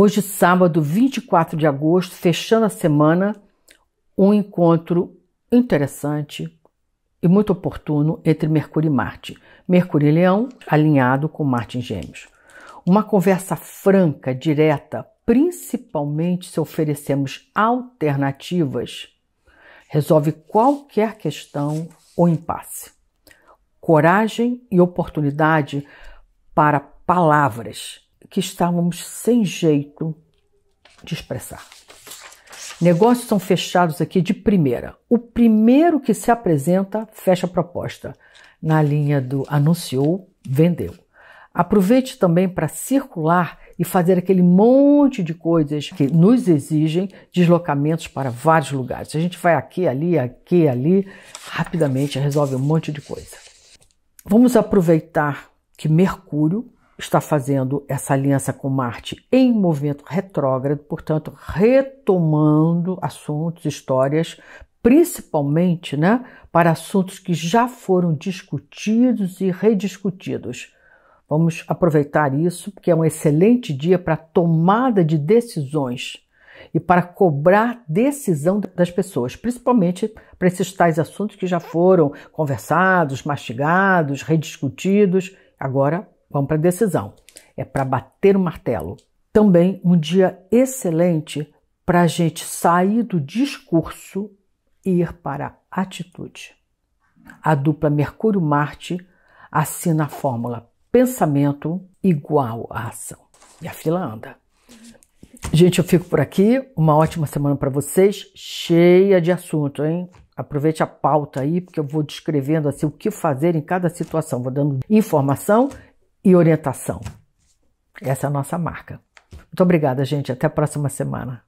Hoje, sábado 24 de agosto, fechando a semana, um encontro interessante e muito oportuno entre Mercúrio e Marte. Mercúrio e Leão, alinhado com Marte em Gêmeos. Uma conversa franca, direta, principalmente se oferecemos alternativas, resolve qualquer questão ou impasse. Coragem e oportunidade para palavras que estávamos sem jeito de expressar. Negócios são fechados aqui de primeira. O primeiro que se apresenta fecha a proposta. Na linha do anunciou, vendeu. Aproveite também para circular e fazer aquele monte de coisas que nos exigem deslocamentos para vários lugares. A gente vai aqui, ali, aqui, ali, rapidamente resolve um monte de coisa. Vamos aproveitar que Mercúrio está fazendo essa aliança com Marte em movimento retrógrado, portanto, retomando assuntos, histórias, principalmente né, para assuntos que já foram discutidos e rediscutidos. Vamos aproveitar isso, porque é um excelente dia para tomada de decisões e para cobrar decisão das pessoas, principalmente para esses tais assuntos que já foram conversados, mastigados, rediscutidos. Agora Vamos para a decisão. É para bater o martelo. Também um dia excelente para a gente sair do discurso e ir para a atitude. A dupla Mercúrio-Marte assina a fórmula pensamento igual a ação. E a fila anda. Gente, eu fico por aqui. Uma ótima semana para vocês, cheia de assunto, hein? Aproveite a pauta aí, porque eu vou descrevendo assim o que fazer em cada situação, vou dando informação e orientação. Essa é a nossa marca. Muito obrigada, gente. Até a próxima semana.